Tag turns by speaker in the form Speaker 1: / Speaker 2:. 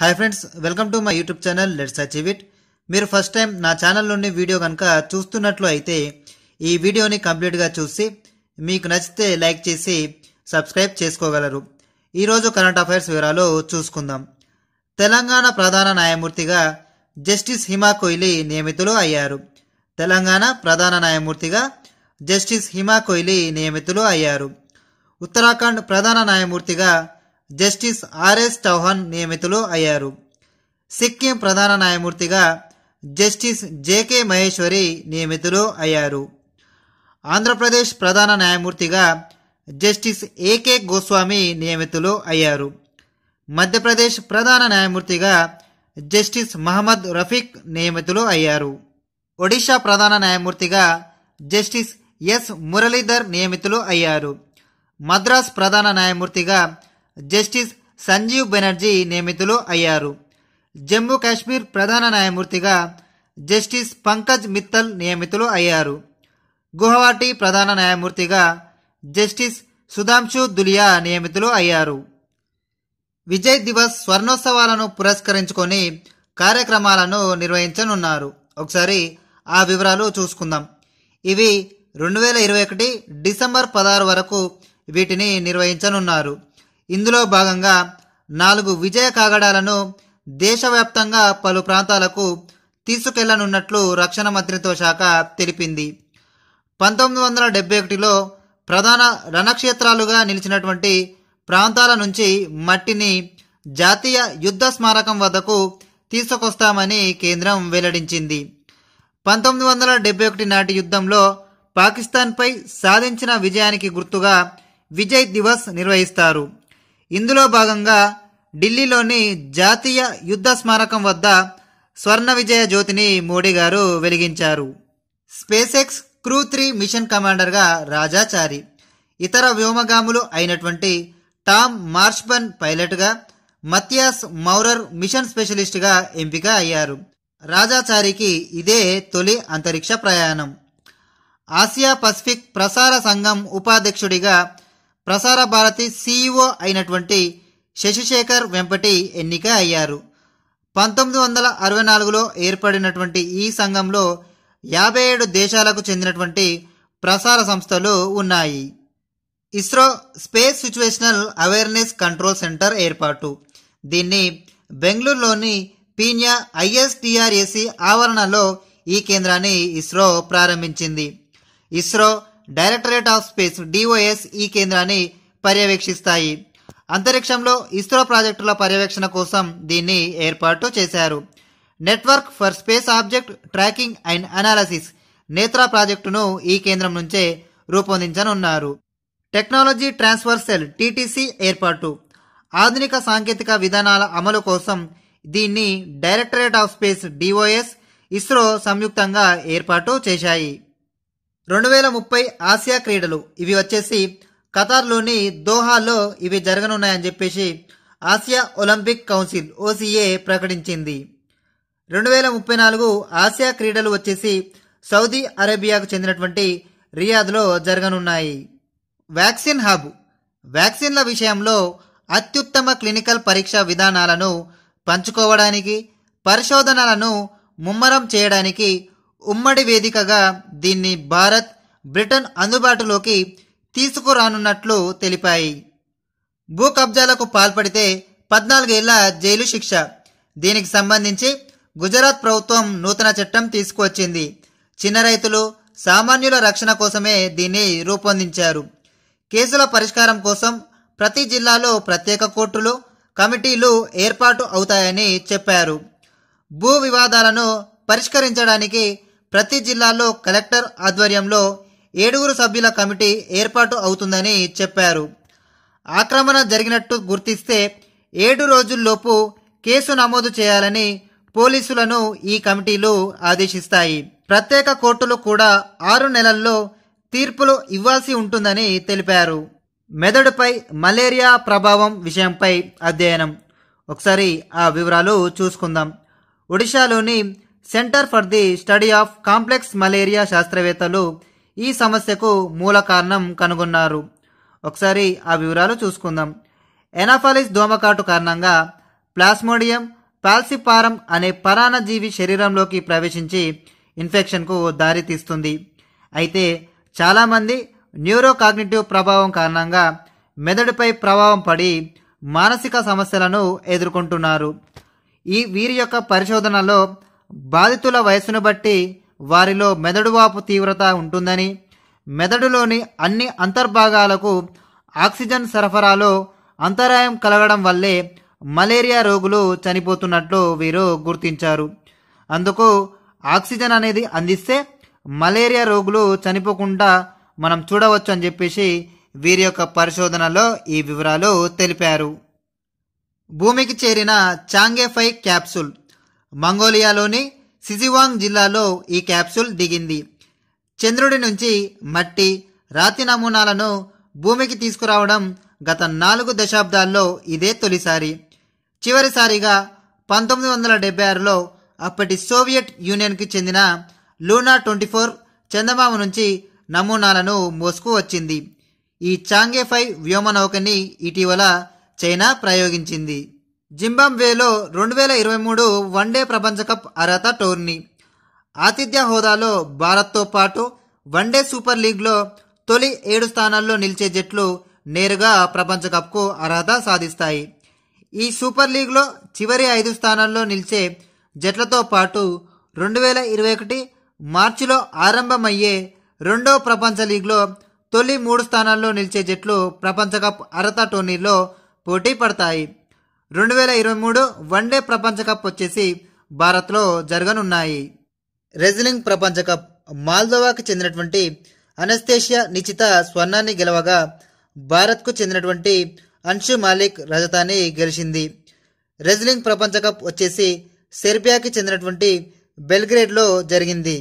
Speaker 1: hi friends welcome to my YouTube channel let's achieve it మీరు first time నా channel నుండి video కనుక చూస్తున్నట్లు అయితే ఈ వీడియోని కంప్లీట్గా చూసి మీకు నచ్చితే లైక్ చేసి సబ్స్క్రైబ్ చేసుకోగలరు ఈరోజు కరెంట్ అఫైర్స్ వివరాలు చూసుకుందాం తెలంగాణ ప్రధాన న్యాయమూర్తిగా జస్టిస్ హిమా కోహ్లీ నియమితులు అయ్యారు తెలంగాణ ప్రధాన న్యాయమూర్తిగా జస్టిస్ హిమా కోహ్లీ నియమితులు అయ్యారు ఉత్తరాఖండ్ ప్రధాన న్యాయమూర్తిగా జస్టిస్ ఆర్ఎస్ చౌహాన్ నియమితులు అయ్యారు సిక్కిం ప్రధాన న్యాయమూర్తిగా జస్టిస్ జేకే మహేశ్వరి నియమితులు అయ్యారు ఆంధ్రప్రదేశ్ ప్రధాన న్యాయమూర్తిగా జస్టిస్ ఏకే గోస్వామి నియమితులు అయ్యారు మధ్యప్రదేశ్ ప్రధాన న్యాయమూర్తిగా జస్టిస్ మహమ్మద్ రఫీక్ నియమితులు అయ్యారు ఒడిషా ప్రధాన న్యాయమూర్తిగా జస్టిస్ ఎస్ మురళీధర్ నియమితులు అయ్యారు మద్రాస్ ప్రధాన న్యాయమూర్తిగా జస్టిస్ సంజీవ్ బెనర్జీ నియమితులు అయ్యారు జమ్మూ కాశ్మీర్ ప్రధాన న్యాయమూర్తిగా జస్టిస్ పంకజ్ మిత్తల్ నియమితులు అయ్యారు గుహవాటి ప్రధాన న్యాయమూర్తిగా జస్టిస్ సుధాంశు దులియా నియమితులు అయ్యారు విజయ్ దివస్ స్వర్ణోత్సవాలను పురస్కరించుకొని కార్యక్రమాలను నిర్వహించనున్నారు ఒకసారి ఆ వివరాలు చూసుకుందాం ఇవి రెండు వేల ఇరవై ఒకటి డిసెంబర్ పదహారు వరకు వీటిని నిర్వహించనున్నారు ఇందులో భాగంగా నాలుగు విజయ కాగడాలను దేశవ్యాప్తంగా పలు ప్రాంతాలకు తీసుకెళ్లనున్నట్లు రక్షణ మంత్రిత్వ శాఖ తెలిపింది పంతొమ్మిది వందల డెబ్బై ఒకటిలో ప్రధాన రణక్షేత్రాలుగా నిలిచినటువంటి ప్రాంతాల నుంచి మట్టిని జాతీయ యుద్ధ స్మారకం వద్దకు తీసుకొస్తామని కేంద్రం వెల్లడించింది పంతొమ్మిది వందల డెబ్బై ఒకటి నాటి యుద్ధంలో పాకిస్తాన్పై సాధించిన విజయానికి గుర్తుగా విజయ్ దివస్ నిర్వహిస్తారు ఇందులో భాగంగా ఢిల్లీలోని జాతీయ యుద్ధ స్మారకం వద్ద స్వర్ణ విజయ జ్యోతిని మోడీ గారు వెలిగించారు స్పేసెక్స్ క్రూ త్రీ మిషన్ కమాండర్గా రాజాచారి ఇతర వ్యోమగాములు అయినటువంటి టామ్ మార్ష్బన్ పైలట్గా మత్యాస్ మౌరర్ మిషన్ స్పెషలిస్ట్గా ఎంపిక అయ్యారు రాజాచారికి ఇదే తొలి అంతరిక్ష ప్రయాణం ఆసియా పసిఫిక్ ప్రసార సంఘం ఉపాధ్యక్షుడిగా ప్రసార భారతి సీఈఓ అయినటువంటి శశిశేఖర్ వెంపటి ఎన్నిక అయ్యారు పంతొమ్మిది వందల అరవై నాలుగులో ఏర్పడినటువంటి ఈ సంఘంలో యాభై ఏడు దేశాలకు చెందినటువంటి ప్రసార సంస్థలు ఉన్నాయి ISRO space situational awareness control centre ఏర్పాటు దీన్ని బెంగళూరులోని పీన్యా ఐఎస్టిఆర్ఏసి ఆవరణలో ఈ కేంద్రాన్ని ఇస్రో ప్రారంభించింది ISRO directorate of space DOS ఈ కేంద్రాన్ని పర్యవేక్షిస్తాయి అంతరిక్షంలో ఇస్రో ప్రాజెక్టుల పర్యవేక్షణ కోసం దీన్ని ఏర్పాటు చేశారు network for space object tracking and analysis NETRA ప్రాజెక్టును ఈ కేంద్రం నుంచే రూపొందించనున్నారు టెక్నాలజీ ట్రాన్స్ఫర్ సెల్ టీటీసీ ఏర్పాటు ఆధునిక సాంకేతిక విధానాల అమలు కోసం దీన్ని directorate of space DOS ISRO సంయుక్తంగా ఏర్పాటు చేశాయి రెండు వేల ముప్పై ఆసియా క్రీడలు ఇవి వచ్చేసి ఖతార్లోని దోహాలో ఇవి జరగనున్నాయని చెప్పేసి ఆసియా ఒలింపిక్ కౌన్సిల్ ఓసీఏ ప్రకటించింది రెండు వేల ముప్పై నాలుగు ఆసియా క్రీడలు వచ్చేసి సౌదీ అరేబియాకు చెందినటువంటి రియాద్లో జరగనున్నాయి వ్యాక్సిన్ హబ్ వ్యాక్సిన్ల విషయంలో అత్యుత్తమ క్లినికల్ పరీక్షా విధానాలను పంచుకోవడానికి పరిశోధనలను ముమ్మరం చేయడానికి ఉమ్మడి వేదికగా దీన్ని భారత్ బ్రిటన్ అందుబాటులోకి తీసుకురానున్నట్లు తెలిపాయి భూ కబ్జాలకు పాల్పడితే పద్నాలుగేళ్ల జైలు శిక్ష దీనికి సంబంధించి గుజరాత్ ప్రభుత్వం నూతన చట్టం తీసుకువచ్చింది చిన్న రైతులు సామాన్యుల రక్షణ కోసమే దీన్ని రూపొందించారు కేసుల పరిష్కారం కోసం ప్రతి జిల్లాలో ప్రత్యేక కోర్టులు కమిటీలు ఏర్పాటు అవుతాయని చెప్పారు భూ వివాదాలను పరిష్కరించడానికి ప్రతి జిల్లాలో కలెక్టర్ ఆధ్వర్యంలో ఏడుగురు సభ్యుల కమిటీ ఏర్పాటు అవుతుందని చెప్పారు ఆక్రమణ జరిగినట్టు గుర్తిస్తే ఏడు రోజుల్లోపు కేసు నమోదు చేయాలని పోలీసులను ఈ కమిటీలు ఆదేశిస్తాయి ప్రత్యేక కోర్టులు కూడా ఆరు నెలల్లో తీర్పులు ఇవ్వాల్సి ఉంటుందని తెలిపారు మెదడుపై మలేరియా ప్రభావం విషయంపై అధ్యయనం ఒకసారి ఆ వివరాలు చూసుకుందాం ఒడిశాలోని centre for the study of complex malaria శాస్త్రవేత్తలు ఈ సమస్యకు మూల కారణం కనుగొన్నారు ఒకసారి ఆ వివరాలు చూసుకుందాం ఎనాఫాలిస్ దోమకాటు కారణంగా ప్లాస్మోడియం పాల్సిపారం అనే పరాణజీవి శరీరంలోకి ప్రవేశించి ఇన్ఫెక్షన్కు దారితీస్తుంది అయితే చాలామంది న్యూరోకాగ్నిటివ్ ప్రభావం కారణంగా మెదడుపై ప్రభావం పడి మానసిక సమస్యలను ఎదుర్కొంటున్నారు ఈ వీరి యొక్క పరిశోధనలో బాధితుల వయసును బట్టి వారిలో మెదడువాపు తీవ్రత ఉంటుందని మెదడులోని అన్ని అంతర్భాగాలకు ఆక్సిజన్ సరఫరాలో అంతరాయం కలగడం వల్లే మలేరియా రోగులు చనిపోతున్నట్లు వీరు గుర్తించారు అందుకు ఆక్సిజన్ అనేది అందిస్తే మలేరియా రోగులు చనిపోకుండా మనం చూడవచ్చు అని చెప్పేసి వీరి యొక్క పరిశోధనలో ఈ వివరాలు తెలిపారు భూమికి చేరిన చాంగేఫై క్యాప్సూల్ మంగోలియాలోని సిజివాంగ్ జిల్లాలో ఈ క్యాప్సూల్ దిగింది చంద్రుడి నుంచి మట్టి రాతి నమూనాలను భూమికి తీసుకురావడం గత నాలుగు దశాబ్దాల్లో ఇదే తొలిసారి చివరిసారిగా పంతొమ్మిది వందల డెబ్బై ఆరులో అప్పటి సోవియట్ యూనియన్కి చెందిన లూనా ట్వంటీ ఫోర్ చందమామ నుంచి నమూనాలను మోసుకు వచ్చింది ఈ చాంగే ఫైవ్ వ్యోమనౌకని ఇటీవల చైనా ప్రయోగించింది జింబాబ్వేలో రెండు వేల ఇరవై మూడు వన్డే ప్రపంచ కప్ అర్హత టోర్నీ ఆతిథ్య హోదాలో భారత్తో పాటు వన్డే సూపర్ లీగ్లో తొలి ఏడు స్థానాల్లో నిలిచే జట్లు నేరుగా ప్రపంచ కప్కు అర్హత సాధిస్తాయి ఈ సూపర్ లీగ్లో చివరి ఐదు స్థానాల్లో నిలిచే జట్లతో పాటు రెండు వేల ఇరవై ఒకటి మార్చిలో ఆరంభమయ్యే రెండో ప్రపంచ లీగ్లో తొలి మూడు స్థానాల్లో నిలిచే జట్లు ప్రపంచ కప్ అర్హత టోర్నీలో పోటీ పడతాయి రెండు వేల ఇరవై మూడు వన్డే ప్రపంచ కప్ వచ్చేసి భారత్లో జరగనున్నాయి రెజ్లింగ్ ప్రపంచ కప్ మాల్దోవాకి చెందినటువంటి అనస్థేషియా నిచిత స్వర్ణాన్ని గెలవగా భారత్కు చెందినటువంటి అన్షు మాలిక్ రజతాన్ని గెలిచింది రెజ్లింగ్ ప్రపంచ కప్ వచ్చేసి సెర్బియాకి చెందినటువంటి బెల్గ్రేడ్లో జరిగింది